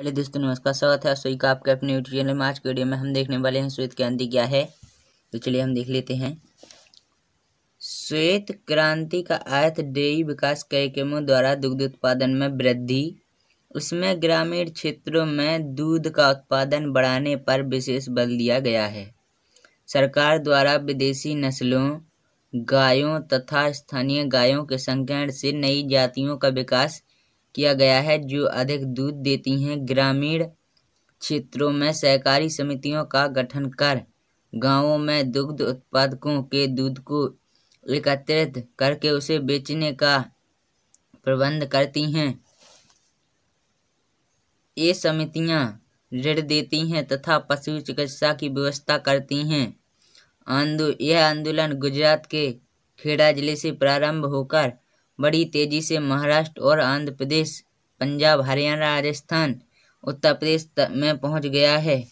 hello दोस्तों नमस्कार स्वागत है सोई का आपके अपने यूट्यूब चैनल में आज के वीडियो में हम देखने वाले हैं श्वेत क्रांति क्या है तो चलिए हम देख लेते हैं श्वेत क्रांति का अर्थ डेयरी विकास कार्यक्रमों द्वारा दुग्ध उत्पादन में वृद्धि उसमें ग्रामीण क्षेत्रों में दूध का उत्पादन बढ़ाने पर विशेष बल दिया गया है सरकार द्वारा विदेशी नस्लों गायों तथा स्थानीय गायों के संकरण से नई जातियों का विकास किया गया है जो अधिक दूध देती हैं ग्रामीण क्षेत्रों में सहकारी समितियों का गठन कर गांवों में दुग्ध उत्पादकों के दूध को एकत्रित करके उसे बेचने का प्रबंध करती हैं ये समितियां ऋण देती हैं तथा पशु चिकित्सा की व्यवस्था करती हैं आंदो यह आंदोलन गुजरात के खेड़ा जिले से प्रारंभ होकर बड़ी तेजी से महाराष्ट्र और आंध्र प्रदेश पंजाब हरियाणा राजस्थान उत्तर प्रदेश में पहुँच गया है